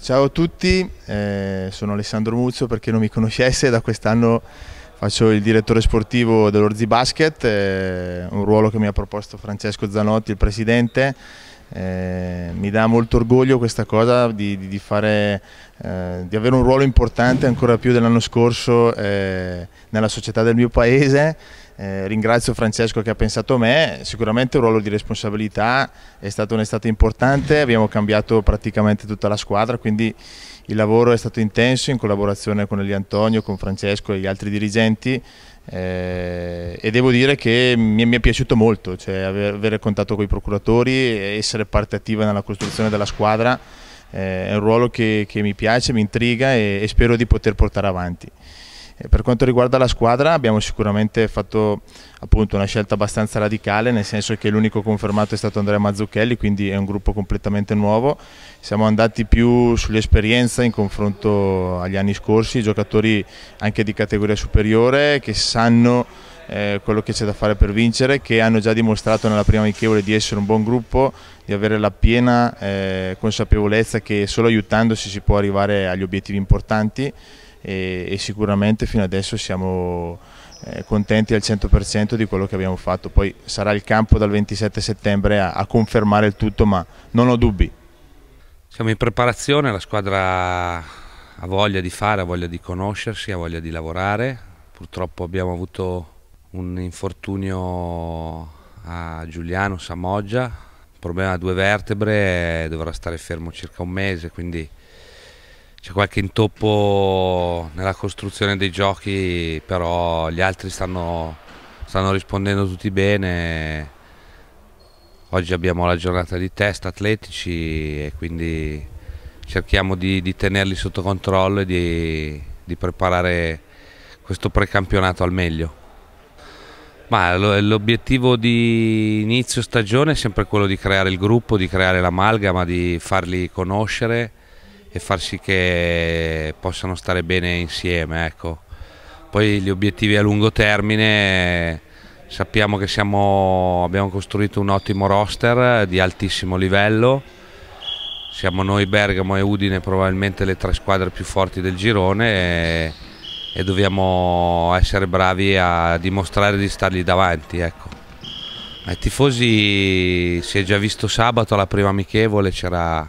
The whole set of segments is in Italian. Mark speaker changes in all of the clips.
Speaker 1: Ciao a tutti, eh, sono Alessandro Muzzo per chi non mi conoscesse, da quest'anno faccio il direttore sportivo dell'Orzi Basket, eh, un ruolo che mi ha proposto Francesco Zanotti, il presidente. Eh, mi dà molto orgoglio questa cosa di, di, di, fare, eh, di avere un ruolo importante ancora più dell'anno scorso eh, nella società del mio paese eh, ringrazio Francesco che ha pensato a me, sicuramente un ruolo di responsabilità, è stata un'estate importante, abbiamo cambiato praticamente tutta la squadra, quindi il lavoro è stato intenso in collaborazione con Eli Antonio, con Francesco e gli altri dirigenti eh, e devo dire che mi, mi è piaciuto molto, cioè avere, avere contatto con i procuratori, essere parte attiva nella costruzione della squadra, eh, è un ruolo che, che, mi piace, mi intriga e, e spero di poter portare avanti per quanto riguarda la squadra abbiamo sicuramente fatto appunto, una scelta abbastanza radicale, nel senso che l'unico confermato è stato Andrea Mazzucchelli, quindi è un gruppo completamente nuovo. Siamo andati più sull'esperienza in confronto agli anni scorsi, giocatori anche di categoria superiore che sanno eh, quello che c'è da fare per vincere, che hanno già dimostrato nella prima amichevole di essere un buon gruppo, di avere la piena eh, consapevolezza che solo aiutandosi si può arrivare agli obiettivi importanti e, e sicuramente fino adesso siamo eh, contenti al 100% di quello che abbiamo fatto. Poi sarà il campo dal 27 settembre a, a confermare il tutto, ma non ho dubbi.
Speaker 2: Siamo in preparazione, la squadra ha voglia di fare, ha voglia di conoscersi, ha voglia di lavorare. Purtroppo abbiamo avuto un infortunio a Giuliano Samoggia, problema a due vertebre, eh, dovrà stare fermo circa un mese, quindi c'è qualche intoppo nella costruzione dei giochi, però gli altri stanno, stanno rispondendo tutti bene. Oggi abbiamo la giornata di test atletici e quindi cerchiamo di, di tenerli sotto controllo e di, di preparare questo precampionato al meglio. Ma l'obiettivo di inizio stagione è sempre quello di creare il gruppo, di creare l'amalgama, di farli conoscere e far sì che possano stare bene insieme. Ecco. Poi gli obiettivi a lungo termine sappiamo che siamo, abbiamo costruito un ottimo roster di altissimo livello, siamo noi Bergamo e Udine probabilmente le tre squadre più forti del girone e, e dobbiamo essere bravi a dimostrare di stargli davanti. Ecco. Ai tifosi si è già visto sabato alla prima amichevole, c'era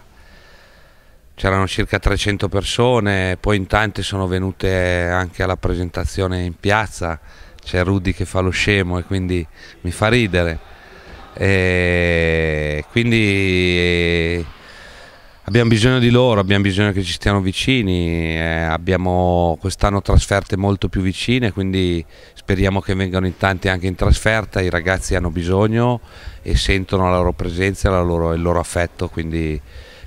Speaker 2: c'erano circa 300 persone, poi in tante sono venute anche alla presentazione in piazza, c'è Rudy che fa lo scemo e quindi mi fa ridere. E quindi eh, abbiamo bisogno di loro, abbiamo bisogno che ci stiano vicini, eh, abbiamo quest'anno trasferte molto più vicine, quindi speriamo che vengano in tanti anche in trasferta, i ragazzi hanno bisogno e sentono la loro presenza e il loro affetto, quindi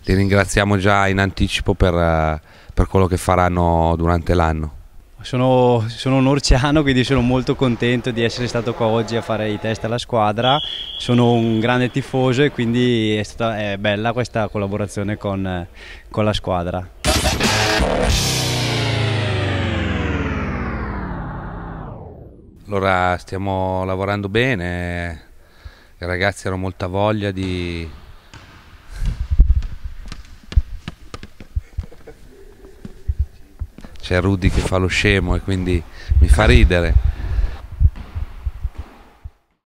Speaker 2: li ringraziamo già in anticipo per, eh, per quello che faranno durante l'anno. Sono, sono, un orciano, quindi sono molto contento di essere stato qua oggi a fare i test alla squadra. Sono un grande tifoso e quindi è, stata, è bella questa collaborazione con, con la squadra. Allora stiamo lavorando bene, i ragazzi hanno molta voglia di, c'è Rudy che fa lo scemo e quindi mi fa ridere